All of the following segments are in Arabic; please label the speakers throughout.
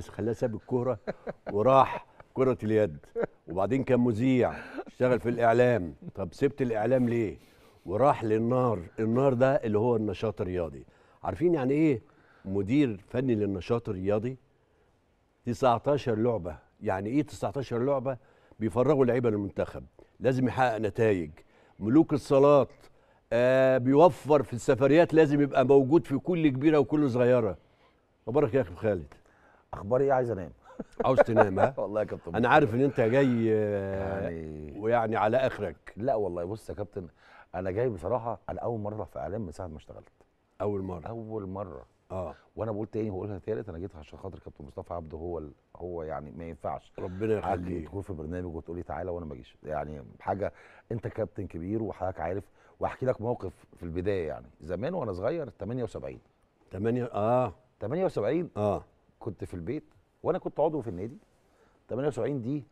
Speaker 1: بس خلاه ساب الكوره وراح كره اليد وبعدين كان مذيع اشتغل في الاعلام طب سبت الاعلام ليه وراح للنار النار ده اللي هو النشاط الرياضي عارفين يعني ايه مدير فني للنشاط الرياضي 19 لعبه يعني ايه 19 لعبه بيفرغوا لعيبه للمنتخب لازم يحقق نتائج ملوك الصالات آه بيوفر في السفريات لازم يبقى موجود في كل كبيره وكل صغيره مبارك يا اخي خالد اخبار
Speaker 2: ايه عايز انام عاوز تنام ها والله يا كابتن انا عارف ان انت جاي يعني آه، ويعني على اخرك لا والله بص يا كابتن انا جاي بصراحه انا اول مره في اعلام من ساعه ما اشتغلت اول مره اول مره اه وانا بقول تاني وقولها تالت انا جيت عشان خاطر كابتن مصطفى عبده هو ال... هو يعني ما ينفعش ربنا يخليك تكون في برنامج وتقول لي تعالى وانا ما اجيش يعني حاجه انت كابتن كبير وحضرتك عارف واحكي لك موقف في البدايه يعني زمان وانا صغير 78 8 اه 78 اه كنت في البيت وانا كنت عضو في النادي 78 دي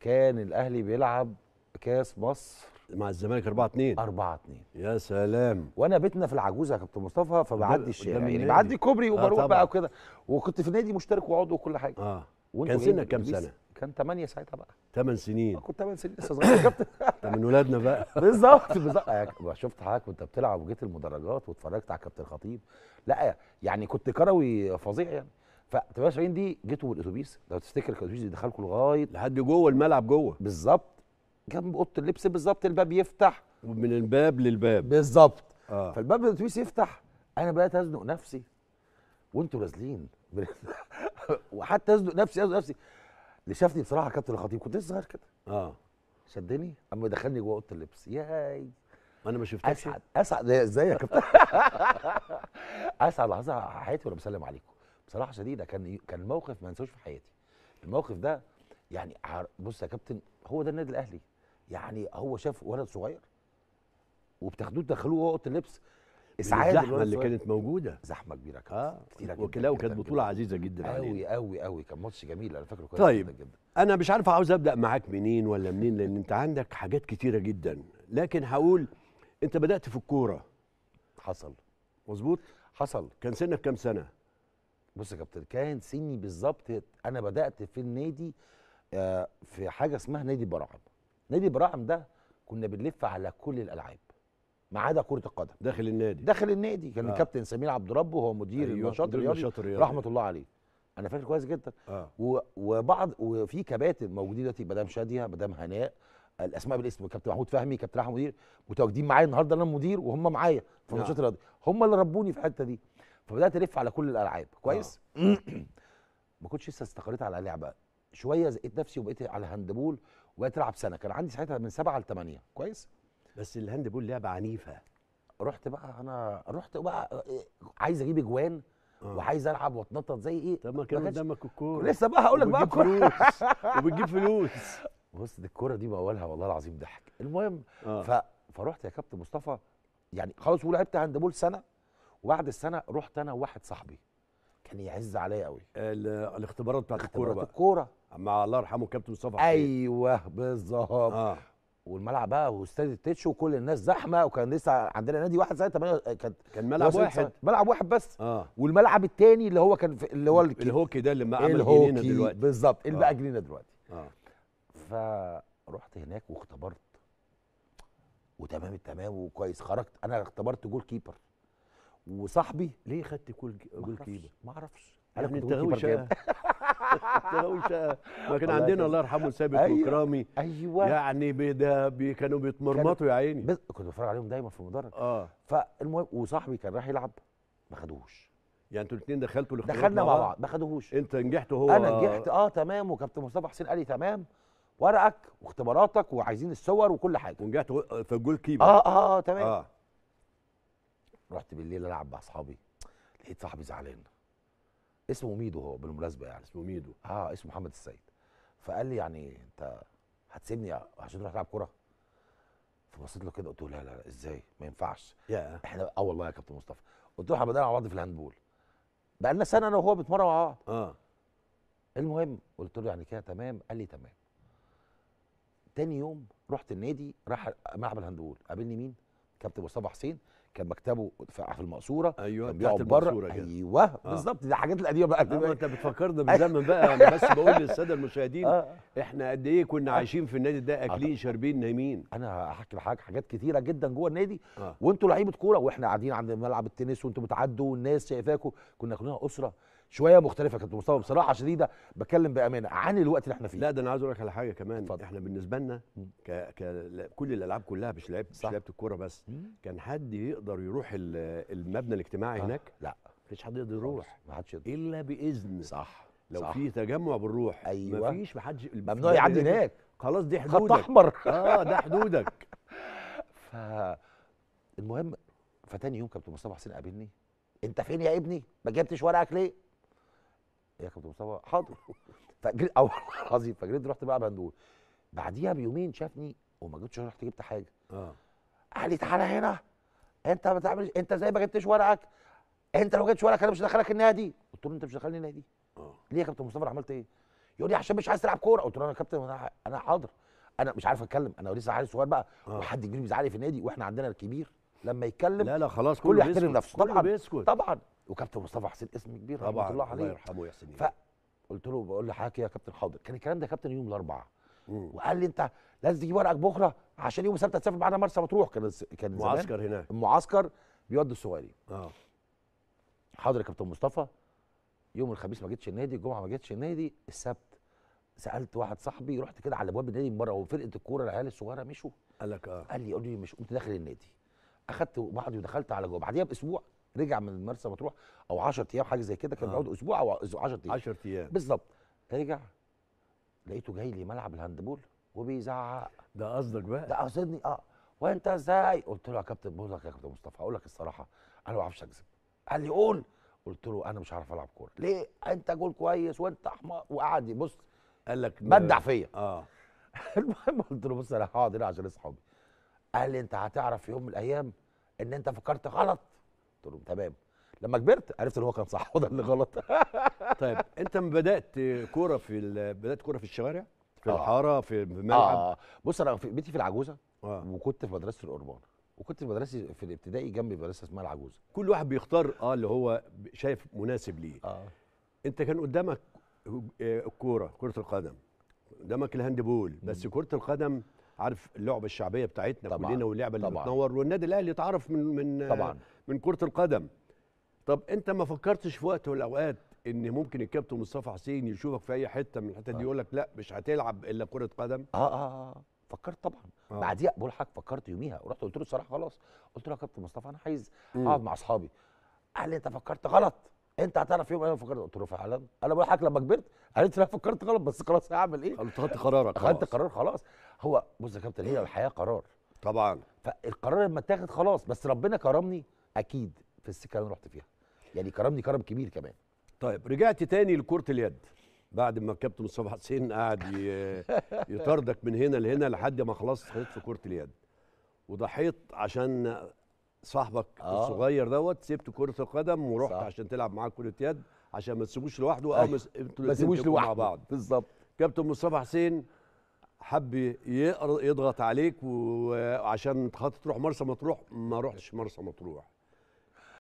Speaker 2: كان الاهلي بيلعب كاس مصر مع الزمالك 4 2 4 2 يا سلام وانا بيتنا في العجوزه يا كابتن مصطفى فبعدي الشارع يعني بعدي كوبري آه، وبروح آه بقى وكده وكنت في النادي مشترك وعضو وكل حاجه اه كان إيه؟ سنك كام سنه؟ كان 8 ساعتها بقى 8 سنين آه، كنت 8 سنين لسه صغير يا كابتن من ولادنا بقى بالظبط بالظبط آه، شفت حضرتك وانت بتلعب وجيت المدرجات واتفرجت على كابتن خطيب لا يعني كنت كروي فظيع يعني ف 78 دي جيتوا بالاتوبيس لو تفتكر كان الاتوبيس بيدخلكم لغايه لحد جوه الملعب جوه بالظبط جنب اوضه اللبس بالظبط الباب يفتح من الباب للباب بالظبط آه. فالباب الاتوبيس يفتح انا بقيت ازنق نفسي وانتوا نازلين وحتى ازنق نفسي ازنق نفسي اللي شافني بصراحه كابتن الخطيب كنت لسه صغير كده اه شدني اما دخلني جوه اوضه اللبس ياي انا ما شفتكش اسعد اسعد ازاي يا كابتن اسعد لحظه حياتي وانا بسلم عليكم بصراحه شديده كان كان موقف ما انساهوش في حياتي الموقف ده يعني بص يا كابتن هو ده النادي الاهلي يعني هو شاف ولد صغير وبتاخدوه تدخلوه اوضه اللبس اسعاد الزحمه اللي كانت موجوده زحمه كبيره كانت آه. كتيره جدا وكلاو وكانت بطوله عزيزه جدا قوي علينا. قوي قوي كان ماتش جميل انا فاكره كويس طيب جدا طيب
Speaker 1: انا مش عارف عاوز ابدا معاك منين ولا منين لان انت عندك حاجات كتيره جدا لكن هقول انت بدات في الكوره حصل
Speaker 2: مظبوط حصل كان سنك كام سنه بص يا كابتن كان سني بالظبط انا بدات في النادي آه، في حاجه اسمها نادي براعم نادي براعم ده كنا بنلف على كل الالعاب ما عدا كره القدم داخل النادي داخل النادي كان آه. الكابتن سمير عبد ربه هو مدير أيوة النشاط الرياضي رحمه الله عليه انا فاكر كويس جدا آه. وبعض وفي كباتن موجودين دلوقتي مدام شاديه مدام هناء الاسماء بالاسم كابتن محمود فهمي كابتن احمد مدير متواجدين معايا النهارده انا المدير وهم معايا في نعم. النشاط الرياضي هم اللي ربوني في الحته دي فبدات الف على كل الالعاب كويس آه. ما كنتش لسه استقريت على لعبه شويه زقيت نفسي وبقيت على هاندبول وبقيت العب سنه كان عندي ساعتها من سبعه لثمانيه كويس بس الهاندبول لعبه عنيفه رحت بقى انا رحت بقى آه، عايز اجيب اجوان آه. وعايز العب واتنطط زي ايه طب ما كان قدامك الكوره لسه بقى هقول لك بقى فلوس وبتجيب فلوس بص دي الكوره دي بقولها والله العظيم ضحك المهم آه. ف... فرحت يا كابتن مصطفى يعني خلاص ولعبت هاندبول سنه وبعد السنه رحت انا وواحد صاحبي كان يعز عليا قوي الاختبارات بتاعت الكوره بقى الكوره مع الله يرحمه كابتن مصطفى ايوه بالظبط آه. والملعب بقى واستاد التتش وكل الناس زحمه وكان لسه عندنا نادي واحد زي تمانية كان كان ملعب واحد ملعب واحد بس آه. والملعب الثاني اللي هو كان اللي هو الكي. الهوكي ده اللي ما عمل جنينه دلوقتي بالظبط اللي آه. بقى جنينه دلوقتي آه. فرحت هناك واختبرت وتمام التمام وكويس خرجت انا اختبرت جول كيبر وصاحبي ليه خدت كل جول كيبر؟ ما اعرفش انا يعني كنت تغاوي شقه ما كان عندنا الله يرحمه ثابت أيوة.
Speaker 1: وكرامي ايوه يعني ده بي كانوا بيتمرمطوا يا عيني بس كنت بتفرج عليهم دايما في المدرج اه فالمهم وصاحبي
Speaker 2: كان راح يلعب ما خدوش يعني انتوا الاثنين دخلتوا الاختبارات دخلنا مع بعض ما خدوهوش انت نجحت وهو انا نجحت اه تمام وكابتن مصطفى حسين قال لي تمام ورقك واختباراتك وعايزين الصور وكل حاجه ونجحت في الجول كيبر آه،, اه, آه تمام آه. رحت بالليل العب مع اصحابي لقيت صاحبي زعلان اسمه ميدو هو بالمناسبه يعني اسمه ميدو اه اسمه محمد السيد فقال لي يعني انت هتسيبني عشان تروح تلعب كوره فبصيت له كده قلت له لا لا ازاي ما ينفعش yeah. احنا اه والله يا كابتن مصطفى قلت له احنا بدأنا مع بعض في الهاندبول بقى لنا سنه انا وهو بنتمرن مع بعض اه المهم قلت له يعني كده تمام قال لي تمام تاني يوم رحت النادي راح ملعب الهاندبول قابلني مين كابتن مصطفى حسين كان مكتبه في المقصوره ايوه كان بيقعد بره ايوه آه. بالظبط دي حاجات القديمه بقى آه انت بتفكرنا بالزمن أيوه. بقى انا بس بقول للساده المشاهدين آه. احنا قد ايه كنا آه. عايشين في النادي ده آه، اكلين آه. شاربين نايمين انا هحكي لحضرتك حاجات كثيره جدا جوه النادي آه. وانتوا لعيبه كوره واحنا قاعدين عند ملعب التنس وانتوا بتعدوا والناس شايفاكم كنا كلنا اسره شويه مختلفه كابتن مصطفى بصراحه شديده بتكلم بامانه عن الوقت اللي احنا فيه لا ده انا عايز اقول لك على حاجه كمان فضل. احنا بالنسبه لنا ك...
Speaker 1: ك... كل الالعاب كلها مش لعبت مش لعبت الكوره بس مم. كان حد يقدر يروح المبنى الاجتماعي آه. هناك لا مفيش حد يقدر يروح ما حدش يقدر الا باذن صح لو في
Speaker 2: تجمع بالروح ايوه مفيش محدش ممنوع يعدي هناك
Speaker 1: خلاص دي حدودك خط احمر اه ده حدودك
Speaker 2: ف المهم فتاني يوم كابتن مصطفى حسين قابلني انت فين يا ابني ما جبتش ورقك ليه يا كابتن مصطفى حاضر فجريت او والله العظيم فجريت رحت بقى بندور بعديها بيومين شافني وما جبتش رحت جبت حاجه اه قال لي تعالى هنا انت ما تعملش انت ازاي ما جبتش ورقك انت لو جبتش ورقك انا مش هدخلك النادي قلت له انت مش هتدخلني النادي اه ليه يا كابتن مصطفى عملت ايه يقول لي عشان مش عايز تلعب كوره قلت له انا يا كابتن انا انا حاضر انا مش عارف اتكلم انا لسه عيل صغير بقى أوه. وحد كبير بيزعلي في النادي واحنا عندنا الكبير لما يتكلم لا لا خلاص كل يحترم نفسه طبعا بيسكت. طبعا وكابتن مصطفى حسين اسم كبير رحمه الله عليه الله يرحمه ويحسن فقلت له بقول لحضرتك يا كابتن حاضر كان الكلام ده كابتن يوم الاربعاء وقال لي انت لازم تجيب ورقك بكره عشان يوم السبت هتسافر معانا مرسى مطروح كان كان معسكر هناك المعسكر بيودي الصغيرين اه حاضر يا كابتن مصطفى يوم الخميس ما جيتش النادي الجمعه ما جيتش النادي السبت سالت واحد صاحبي رحت كده على ابواب النادي من بره وفرقه الكوره العيال الصغيره مشوا قال لك اه قال لي قول لي مش قمت داخل النادي اخدت بعضي ودخلت على جوه بعديها باسبوع رجع من مرسى مطروح او 10 ايام حاجه زي كده كان آه. بيقعد اسبوع او 10 ايام 10 ايام بالظبط رجع لقيته جاي لي ملعب الهاندبول وبيزعق ده قصدك بقى ده قصدني اه وانت ازاي قلت له يا كابتن بقول لك يا كابتن مصطفى اقول لك الصراحه انا ما بعرفش اكذب قال لي قول قلت له انا مش عارف العب كوره ليه انت جول كويس وانت حمار وقعد يبص قال لك بدع فيا اه المهم قلت له بص انا هقعد هنا عشان اصحابي قال لي انت هتعرف في يوم من الايام ان انت فكرت غلط قلت له تمام لما كبرت عرفت ان هو كان صح وده اللي غلط طيب انت ما بدات كوره في بدات كوره في الشوارع في آه. الحاره في الملعب آه. بص انا في بيتي في العجوزه آه. وكنت في مدرسه القربان وكنت في مدرسه في الابتدائي جنب مدرسه اسمها العجوزه كل واحد بيختار اه اللي هو شايف مناسب ليه آه. انت كان قدامك
Speaker 1: الكوره آه، كره القدم قدامك الهاندبول بس كره القدم عارف اللعبه الشعبيه بتاعتنا طبعًا كلنا واللعبه اللي طبعًا بتنور والنادي الاهلي اتعرف من من طبعًا من كره القدم طب انت ما فكرتش في وقت من الاوقات ان ممكن الكابتن مصطفى حسين
Speaker 2: يشوفك في اي حته من الحتت دي آه. يقول لك لا مش هتلعب الا كره قدم اه اه, آه. آه. فكرت طبعا آه. بعديها بقول حق فكرت يوميها ورحت قلت له الصراحه خلاص قلت له يا كابتن مصطفى انا عايز اقعد مع اصحابي قال لي انت فكرت غلط انت هتعرف يوم انا فكرت قلت له فعلا انا بقول لك لما كبرت قالت لا فكرت غلط بس خلاص هعمل ايه؟ خدت قرارك خدت قرار خلاص هو بص يا كابتن هي الحياه قرار طبعا فالقرار لما اتاخد خلاص بس ربنا كرمني اكيد في السكه اللي انا رحت فيها يعني كرمني كرم كبير كمان طيب رجعت تاني لكره اليد
Speaker 1: بعد ما الكابتن مصطفى حسين قعد يطاردك من هنا لهنا لحد ما خلاص خلصت في كره اليد وضحيت عشان صاحبك آه. الصغير دوت سبت كره القدم ورحت صح. عشان تلعب معاه كره يد عشان ما تسيبوش لوحده او أيوه. ما تسيبوش لوحده مع بعض بالظبط كابتن مصطفى حسين حب يضغط عليك وعشان خاطر تروح مرسى مطروح ما رحتش مرسى مطروح